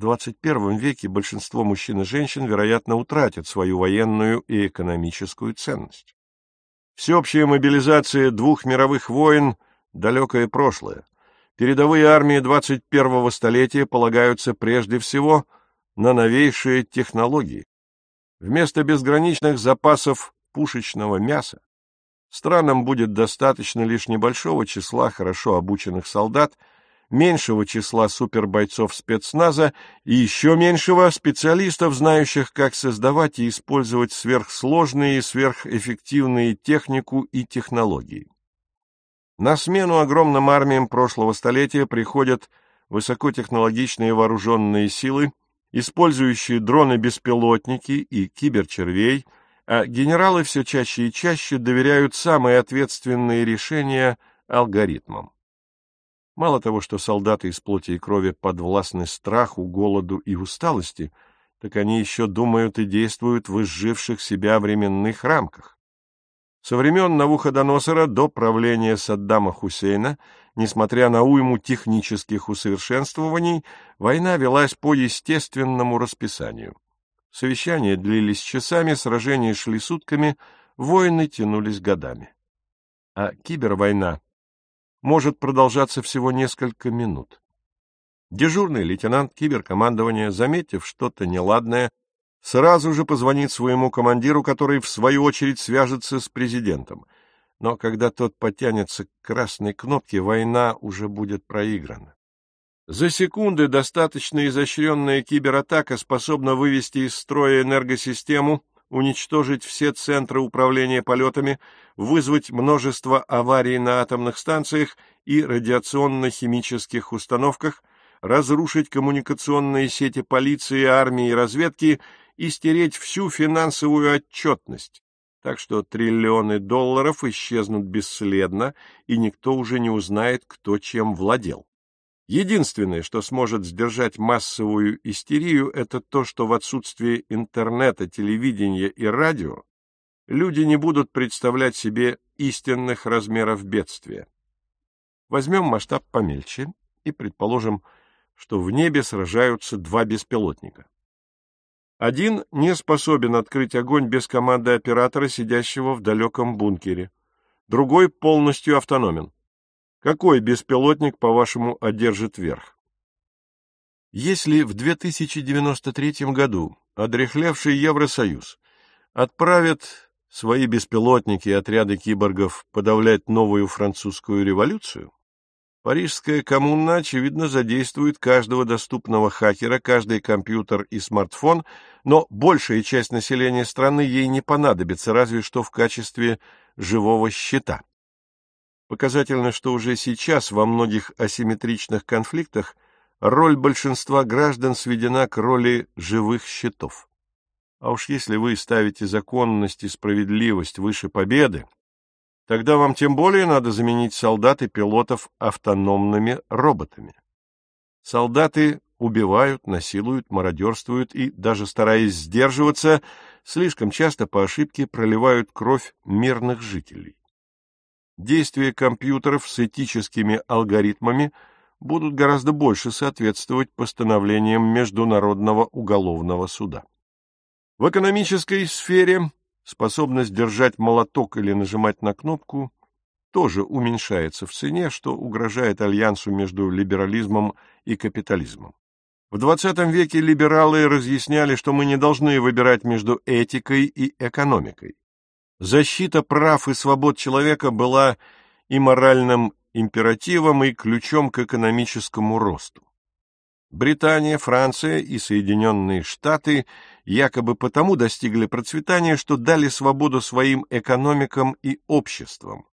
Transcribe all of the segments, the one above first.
XXI веке большинство мужчин и женщин, вероятно, утратят свою военную и экономическую ценность. Всеобщая мобилизация двух мировых войн – далекое прошлое. Передовые армии 21-го столетия полагаются прежде всего на новейшие технологии. Вместо безграничных запасов пушечного мяса странам будет достаточно лишь небольшого числа хорошо обученных солдат – меньшего числа супербойцов спецназа и еще меньшего специалистов, знающих, как создавать и использовать сверхсложные и сверхэффективные технику и технологии. На смену огромным армиям прошлого столетия приходят высокотехнологичные вооруженные силы, использующие дроны-беспилотники и киберчервей, а генералы все чаще и чаще доверяют самые ответственные решения алгоритмам. Мало того, что солдаты из плоти и крови подвластны страху, голоду и усталости, так они еще думают и действуют в изживших себя временных рамках. Со времен Навуходоносора до правления Саддама Хусейна, несмотря на уйму технических усовершенствований, война велась по естественному расписанию. Совещания длились часами, сражения шли сутками, войны тянулись годами. А кибервойна — может продолжаться всего несколько минут. Дежурный лейтенант киберкомандования, заметив что-то неладное, сразу же позвонит своему командиру, который, в свою очередь, свяжется с президентом. Но когда тот потянется к красной кнопке, война уже будет проиграна. За секунды достаточно изощренная кибератака способна вывести из строя энергосистему уничтожить все центры управления полетами, вызвать множество аварий на атомных станциях и радиационно-химических установках, разрушить коммуникационные сети полиции, армии и разведки и стереть всю финансовую отчетность. Так что триллионы долларов исчезнут бесследно, и никто уже не узнает, кто чем владел. Единственное, что сможет сдержать массовую истерию, это то, что в отсутствие интернета, телевидения и радио люди не будут представлять себе истинных размеров бедствия. Возьмем масштаб помельче и предположим, что в небе сражаются два беспилотника. Один не способен открыть огонь без команды оператора, сидящего в далеком бункере. Другой полностью автономен. Какой беспилотник, по-вашему, одержит верх? Если в 2093 году одрехлевший Евросоюз отправит свои беспилотники и отряды киборгов подавлять новую французскую революцию, парижская коммуна, очевидно, задействует каждого доступного хакера, каждый компьютер и смартфон, но большая часть населения страны ей не понадобится, разве что в качестве живого щита. Показательно, что уже сейчас во многих асимметричных конфликтах роль большинства граждан сведена к роли живых счетов. А уж если вы ставите законность и справедливость выше победы, тогда вам тем более надо заменить солдат и пилотов автономными роботами. Солдаты убивают, насилуют, мародерствуют и, даже стараясь сдерживаться, слишком часто по ошибке проливают кровь мирных жителей действия компьютеров с этическими алгоритмами будут гораздо больше соответствовать постановлениям Международного уголовного суда. В экономической сфере способность держать молоток или нажимать на кнопку тоже уменьшается в цене, что угрожает альянсу между либерализмом и капитализмом. В XX веке либералы разъясняли, что мы не должны выбирать между этикой и экономикой. Защита прав и свобод человека была и моральным императивом, и ключом к экономическому росту. Британия, Франция и Соединенные Штаты якобы потому достигли процветания, что дали свободу своим экономикам и обществам.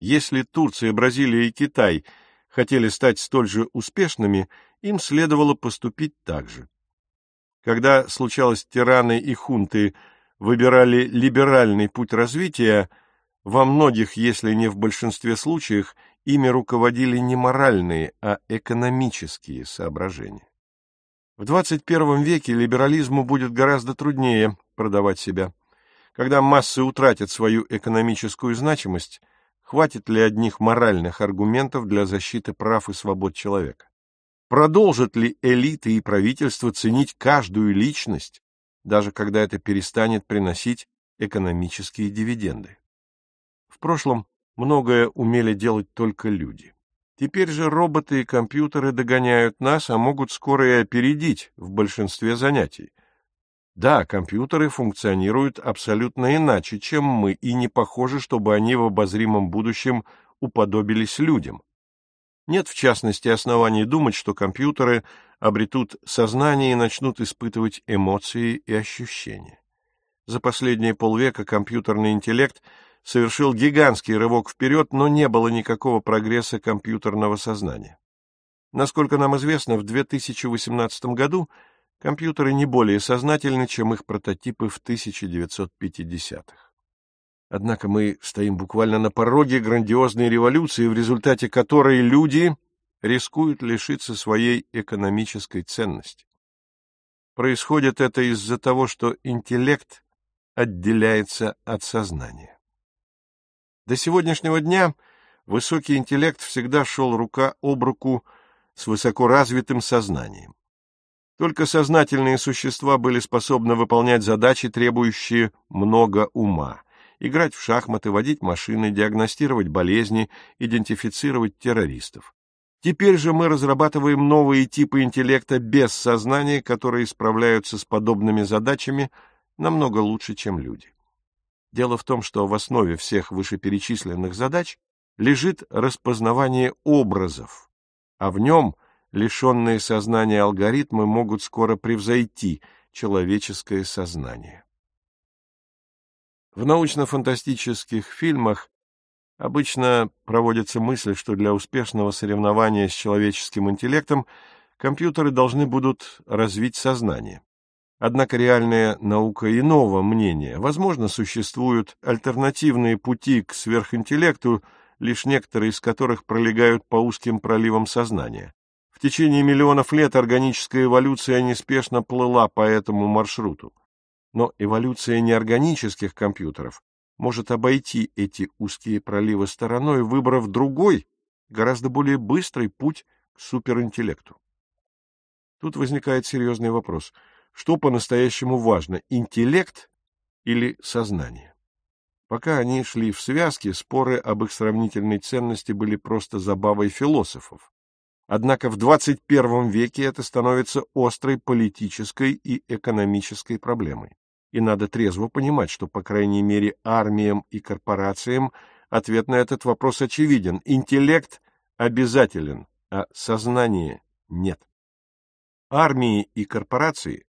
Если Турция, Бразилия и Китай хотели стать столь же успешными, им следовало поступить так же. Когда случалось тираны и хунты – выбирали либеральный путь развития, во многих, если не в большинстве случаев, ими руководили не моральные, а экономические соображения. В 21 веке либерализму будет гораздо труднее продавать себя. Когда массы утратят свою экономическую значимость, хватит ли одних моральных аргументов для защиты прав и свобод человека? Продолжат ли элиты и правительство ценить каждую личность, даже когда это перестанет приносить экономические дивиденды. В прошлом многое умели делать только люди. Теперь же роботы и компьютеры догоняют нас, а могут скоро и опередить в большинстве занятий. Да, компьютеры функционируют абсолютно иначе, чем мы, и не похоже, чтобы они в обозримом будущем уподобились людям. Нет, в частности, оснований думать, что компьютеры обретут сознание и начнут испытывать эмоции и ощущения. За последние полвека компьютерный интеллект совершил гигантский рывок вперед, но не было никакого прогресса компьютерного сознания. Насколько нам известно, в 2018 году компьютеры не более сознательны, чем их прототипы в 1950-х. Однако мы стоим буквально на пороге грандиозной революции, в результате которой люди рискуют лишиться своей экономической ценности. Происходит это из-за того, что интеллект отделяется от сознания. До сегодняшнего дня высокий интеллект всегда шел рука об руку с высокоразвитым сознанием. Только сознательные существа были способны выполнять задачи, требующие много ума играть в шахматы, водить машины, диагностировать болезни, идентифицировать террористов. Теперь же мы разрабатываем новые типы интеллекта без сознания, которые справляются с подобными задачами намного лучше, чем люди. Дело в том, что в основе всех вышеперечисленных задач лежит распознавание образов, а в нем лишенные сознания алгоритмы могут скоро превзойти человеческое сознание. В научно-фантастических фильмах обычно проводится мысль, что для успешного соревнования с человеческим интеллектом компьютеры должны будут развить сознание. Однако реальная наука иного мнения. Возможно, существуют альтернативные пути к сверхинтеллекту, лишь некоторые из которых пролегают по узким проливам сознания. В течение миллионов лет органическая эволюция неспешно плыла по этому маршруту но эволюция неорганических компьютеров может обойти эти узкие проливы стороной, выбрав другой, гораздо более быстрый путь к суперинтеллекту. Тут возникает серьезный вопрос. Что по-настоящему важно, интеллект или сознание? Пока они шли в связке, споры об их сравнительной ценности были просто забавой философов. Однако в 21 веке это становится острой политической и экономической проблемой. И надо трезво понимать, что, по крайней мере, армиям и корпорациям ответ на этот вопрос очевиден. Интеллект обязателен, а сознание нет. Армии и корпорации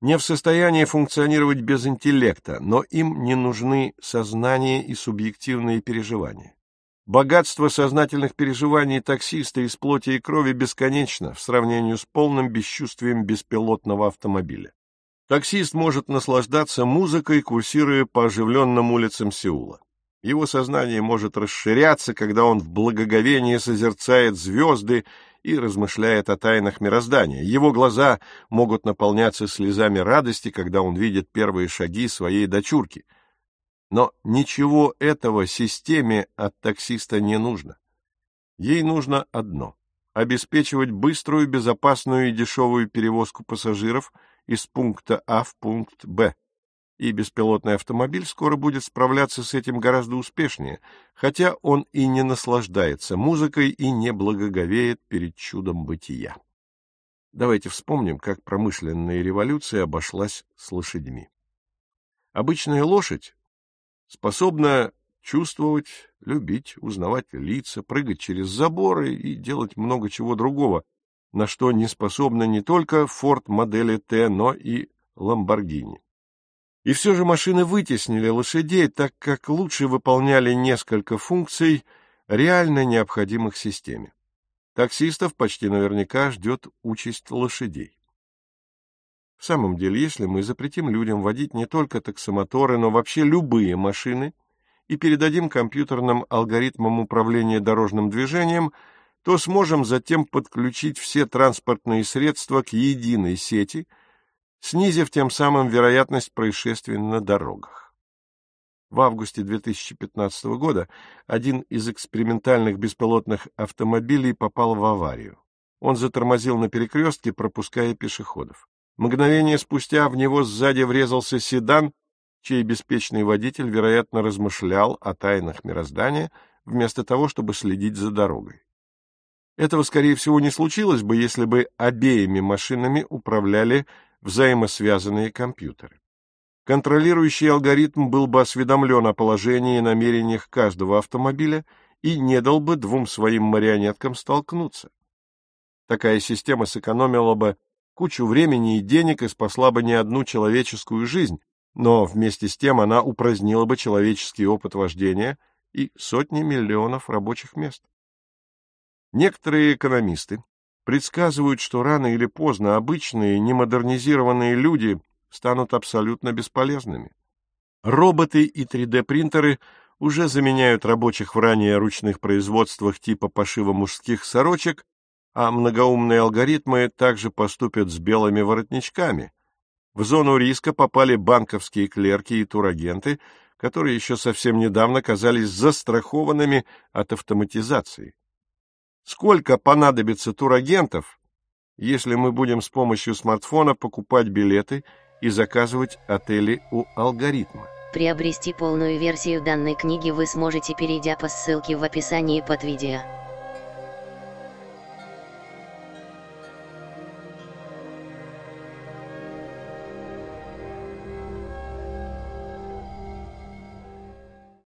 не в состоянии функционировать без интеллекта, но им не нужны сознание и субъективные переживания. Богатство сознательных переживаний таксиста из плоти и крови бесконечно в сравнении с полным бесчувствием беспилотного автомобиля. Таксист может наслаждаться музыкой, курсируя по оживленным улицам Сеула. Его сознание может расширяться, когда он в благоговении созерцает звезды и размышляет о тайнах мироздания. Его глаза могут наполняться слезами радости, когда он видит первые шаги своей дочурки. Но ничего этого системе от таксиста не нужно. Ей нужно одно обеспечивать быструю, безопасную и дешевую перевозку пассажиров из пункта А в пункт Б. И беспилотный автомобиль скоро будет справляться с этим гораздо успешнее, хотя он и не наслаждается музыкой и не благоговеет перед чудом бытия. Давайте вспомним, как промышленная революция обошлась с лошадьми. Обычная лошадь способна чувствовать, любить, узнавать лица, прыгать через заборы и делать много чего другого, на что не способны не только Форд модели Т, но и Ламборгини. И все же машины вытеснили лошадей, так как лучше выполняли несколько функций, реально необходимых системе. Таксистов почти наверняка ждет участь лошадей. В самом деле, если мы запретим людям водить не только таксомоторы, но вообще любые машины – и передадим компьютерным алгоритмам управления дорожным движением, то сможем затем подключить все транспортные средства к единой сети, снизив тем самым вероятность происшествий на дорогах. В августе 2015 года один из экспериментальных беспилотных автомобилей попал в аварию. Он затормозил на перекрестке, пропуская пешеходов. Мгновение спустя в него сзади врезался седан, чей беспечный водитель, вероятно, размышлял о тайнах мироздания вместо того, чтобы следить за дорогой. Этого, скорее всего, не случилось бы, если бы обеими машинами управляли взаимосвязанные компьютеры. Контролирующий алгоритм был бы осведомлен о положении и намерениях каждого автомобиля и не дал бы двум своим марионеткам столкнуться. Такая система сэкономила бы кучу времени и денег и спасла бы не одну человеческую жизнь, но вместе с тем она упразднила бы человеческий опыт вождения и сотни миллионов рабочих мест. Некоторые экономисты предсказывают, что рано или поздно обычные немодернизированные люди станут абсолютно бесполезными. Роботы и 3D-принтеры уже заменяют рабочих в ранее ручных производствах типа пошива мужских сорочек, а многоумные алгоритмы также поступят с белыми воротничками, в зону риска попали банковские клерки и турагенты, которые еще совсем недавно казались застрахованными от автоматизации. Сколько понадобится турагентов, если мы будем с помощью смартфона покупать билеты и заказывать отели у алгоритма? Приобрести полную версию данной книги вы сможете, перейдя по ссылке в описании под видео.